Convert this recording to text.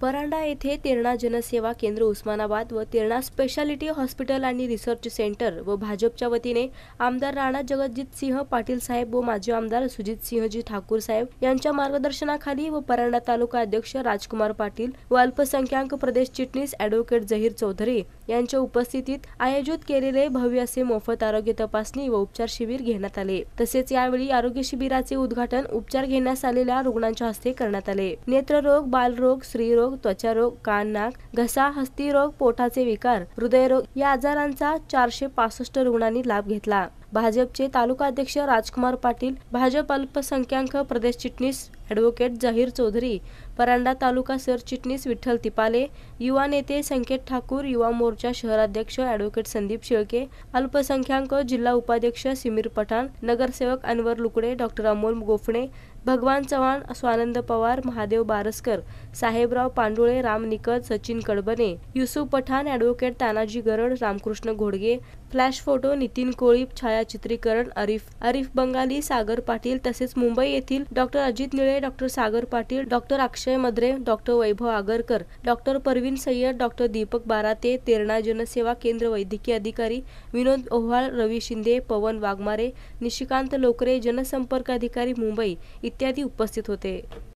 परांडा येथे तेरणा जनसेवा केंद्र उस्मानाबाद व Terna speciality hospital आणि रिसर्च सेंटर व भाजपच्या वतीने आमदार राणा जगतजित सिंह पाटील साहेब व माजी आमदार सुजित सिंहजी ठाकूर साहेब यांच्या मार्गदर्शनाखाली व परांडा तालुका अध्यक्ष राजकुमार पाटील व अल्पसंख्याक प्रदेश चिटणीस अॅडव्होकेट जहीर चौधरी यांच्या उपस्थितीत आयोजित केलेले भव्य असे मोफत आरोग्य तपासणी व उपचार शिबिर घेण्यात आले तसेच यावेळी आरोग्य शिबिराचे उद्घाटन उपचार घेण्यास आलेल्या रुग्णांच्या हस्ते करण्यात आले नेत्ररोग बालरोग स्त्रीरोग त्वचा रोग कान नाक घसा रोग पोटाचे विकार हृदयरोग या आजारांचा चारशे पासष्ट रुग्णांनी लाभ घेतला भाजपचे तालुका अध्यक्ष राजकुमार पाटील भाजप अल्पसंख्याक प्रदेश चिटणीस ॲडव्होकेट जाहीर चौधरी परांडा तालुका सरचिटणीस विठ्ठल तिपाले युवा नेते संकेत ठाकूर युवा मोर्चा शहराध्यक्ष ॲडव्होकेट संदीप शेळके अल्पसंख्याक जिल्हा उपाध्यक्ष सिमीर पठाण नगरसेवक अनवर लुकडे डॉक्टर अमोल गोफणे भगवान चव्हाण स्वानंद पवार महादेव बारसकर साहेबराव पांडुळे राम निकत सचिन कडबने युसुफ पठाण ॲडव्होकेट तानाजी गरड रामकृष्ण घोडगे फ्लॅश फोटो नितीन कोळी छाया चित्रीकरण अरिफ अरिफ बंगाली सागर पाटील तसेच मुंबई येथील doctor Ajit Nile doctor Sagar Patil doctor Akshay Madre doctor Vaibhav Agarkar doctor Parveen Sayyed doctor Deepak Barate Terna Jansewa Kendra वैद्यकीय अधिकारी विनोद ओहवाल रवी शिंदे पवन वाघमारे निशिकांत लोकरे जनसंपर्क अधिकारी मुंबई इत्यादी उपस्थित होते